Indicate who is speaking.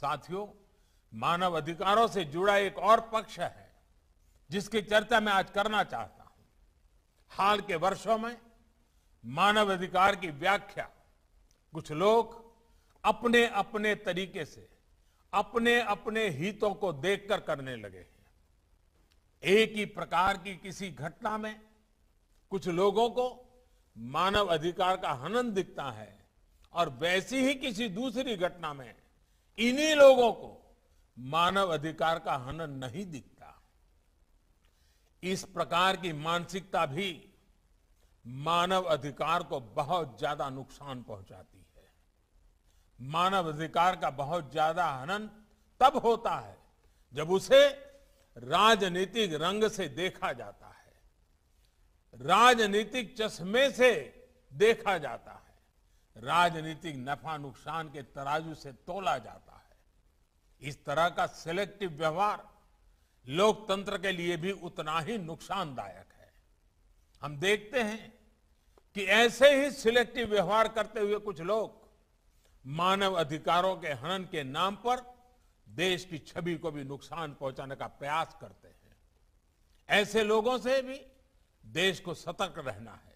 Speaker 1: साथियों मानव अधिकारों से जुड़ा एक और पक्ष है जिसकी चर्चा मैं आज करना चाहता हूं हाल के वर्षों में मानव अधिकार की व्याख्या कुछ लोग अपने अपने तरीके से अपने अपने हितों को देखकर करने लगे हैं एक ही प्रकार की किसी घटना में कुछ लोगों को मानव अधिकार का हनन दिखता है और वैसी ही किसी दूसरी घटना में इन्हीं लोगों को मानव अधिकार का हनन नहीं दिखता इस प्रकार की मानसिकता भी मानव अधिकार को बहुत ज्यादा नुकसान पहुंचाती है मानव अधिकार का बहुत ज्यादा हनन तब होता है जब उसे राजनीतिक रंग से देखा जाता है राजनीतिक चश्मे से देखा जाता है राजनीतिक नफा नुकसान के तराजू से तोला जाता है इस तरह का सिलेक्टिव व्यवहार लोकतंत्र के लिए भी उतना ही नुकसानदायक है हम देखते हैं कि ऐसे ही सिलेक्टिव व्यवहार करते हुए कुछ लोग मानव अधिकारों के हनन के नाम पर देश की छवि को भी नुकसान पहुंचाने का प्रयास करते हैं ऐसे लोगों से भी देश को सतर्क रहना है